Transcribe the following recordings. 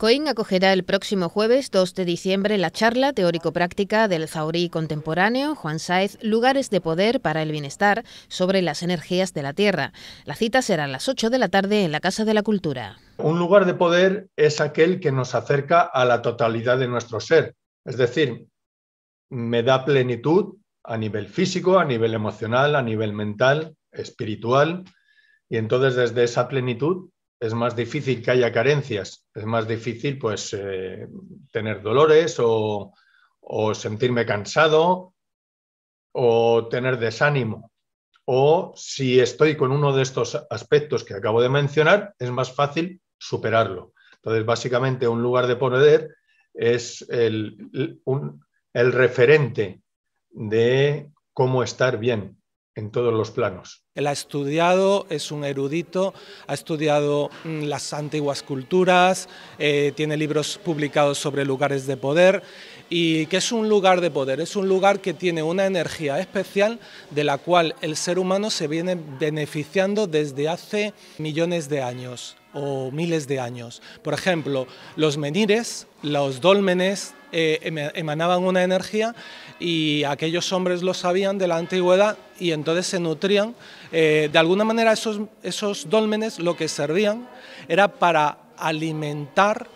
COIN acogerá el próximo jueves 2 de diciembre la charla teórico-práctica del Zaurí contemporáneo Juan Saez Lugares de Poder para el Bienestar sobre las energías de la Tierra. La cita será a las 8 de la tarde en la Casa de la Cultura. Un lugar de poder es aquel que nos acerca a la totalidad de nuestro ser. Es decir, me da plenitud a nivel físico, a nivel emocional, a nivel mental, espiritual. Y entonces desde esa plenitud es más difícil que haya carencias, es más difícil pues eh, tener dolores o, sentirme cansado o tener desánimo. O si estoy con uno de estos aspectos que acabo de mencionar, es más fácil superarlo. Entonces, básicamente, un lugar de poder es el referente de cómo estar bien, en todos los planos. Él ha estudiado, es un erudito, ha estudiado mm, las antiguas culturas, eh, tiene libros publicados sobre lugares de poder y que es un lugar de poder, es un lugar que tiene una energía especial de la cual el ser humano se viene beneficiando desde hace millones de años o miles de años. Por ejemplo, los menires, los dólmenes, eh, emanaban una energía y aquellos hombres lo sabían de la antigüedad y entonces se nutrían. Eh, de alguna manera esos, esos dólmenes lo que servían era para alimentar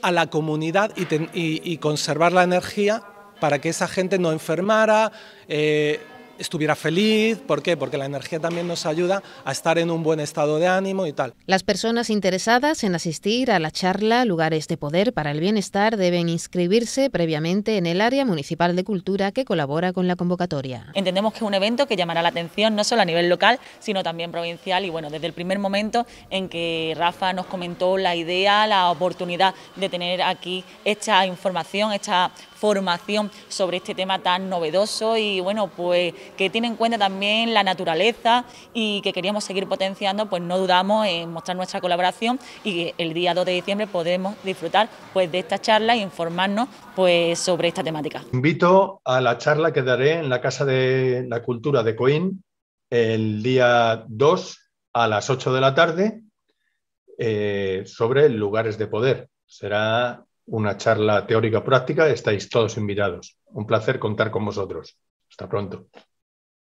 a la comunidad y, conservar la energía para que esa gente no enfermara. Eh, estuviera feliz. ¿Por qué? Porque la energía también nos ayuda a estar en un buen estado de ánimo y tal. Las personas interesadas en asistir a la charla Lugares de Poder para el Bienestar deben inscribirse previamente en el área municipal de cultura que colabora con la convocatoria. Entendemos que es un evento que llamará la atención no solo a nivel local, sino también provincial y bueno, desde el primer momento en que Rafa nos comentó la idea, la oportunidad de tener aquí esta información, esta formación sobre este tema tan novedoso y bueno, pues que tiene en cuenta también la naturaleza y que queríamos seguir potenciando, pues no dudamos en mostrar nuestra colaboración y que el día 2 de diciembre podemos disfrutar pues de esta charla e informarnos pues sobre esta temática. Invito a la charla que daré en la Casa de la Cultura de Coín el día 2 a las 8 de la tarde eh, sobre lugares de poder. Será una charla teórica práctica. Estáis todos invitados. Un placer contar con vosotros. Hasta pronto.